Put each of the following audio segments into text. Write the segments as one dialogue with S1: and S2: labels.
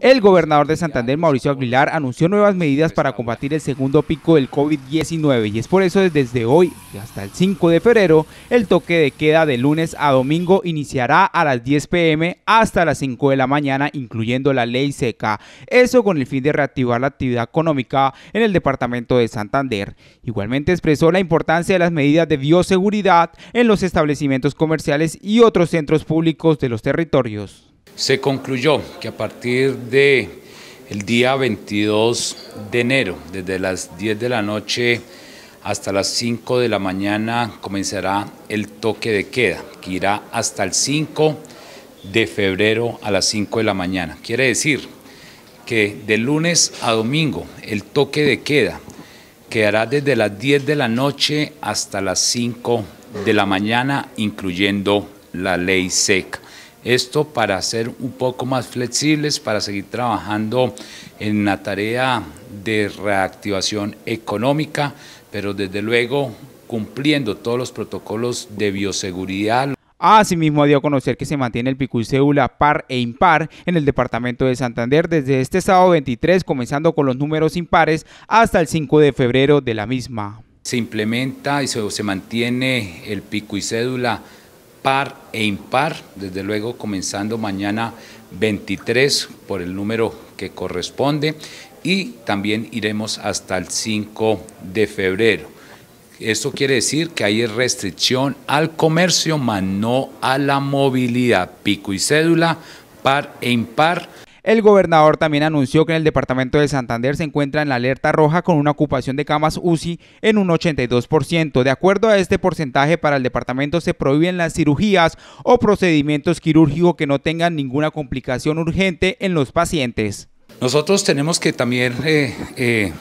S1: El gobernador de Santander, Mauricio Aguilar, anunció nuevas medidas para combatir el segundo pico del COVID-19 y es por eso desde hoy hasta el 5 de febrero, el toque de queda de lunes a domingo iniciará a las 10 pm hasta las 5 de la mañana, incluyendo la ley seca. Eso con el fin de reactivar la actividad económica en el departamento de Santander. Igualmente expresó la importancia de las medidas de bioseguridad en los establecimientos comerciales y otros centros públicos de los territorios
S2: se concluyó que a partir de el día 22 de enero, desde las 10 de la noche hasta las 5 de la mañana, comenzará el toque de queda, que irá hasta el 5 de febrero a las 5 de la mañana. Quiere decir que de lunes a domingo el toque de queda quedará desde las 10 de la noche hasta las 5 de la mañana, incluyendo la ley seca. Esto para ser un poco más flexibles, para seguir trabajando en la tarea de reactivación económica, pero desde luego cumpliendo todos los protocolos de bioseguridad.
S1: Asimismo, dio a conocer que se mantiene el pico y cédula par e impar en el departamento de Santander desde este sábado 23, comenzando con los números impares hasta el 5 de febrero de la misma. Se
S2: implementa y se, mantiene el pico y cédula par e impar, desde luego comenzando mañana 23 por el número que corresponde y también iremos hasta el 5 de febrero. Esto quiere decir que hay restricción al comercio, más
S1: no a la movilidad. Pico y cédula, par e impar. El gobernador también anunció que en el departamento de Santander se encuentra en la alerta roja con una ocupación de camas UCI en un 82%. De acuerdo a este porcentaje, para el departamento se prohíben las cirugías o procedimientos quirúrgicos que no tengan ninguna complicación urgente en los
S2: pacientes. Nosotros tenemos que también eh, eh,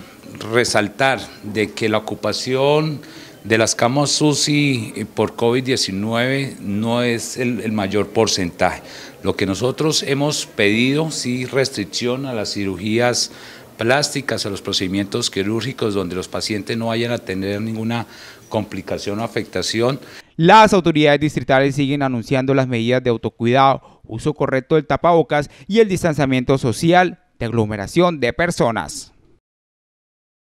S2: resaltar de que la ocupación de las camas UCI por COVID-19 no es el, el, mayor porcentaje. Lo que nosotros hemos pedido, sí, restricción a las cirugías plásticas, a los procedimientos quirúrgicos donde los pacientes
S1: no vayan a tener ninguna complicación o afectación. Las autoridades distritales siguen anunciando las medidas de autocuidado, uso correcto del tapabocas y el distanciamiento social de aglomeración de personas.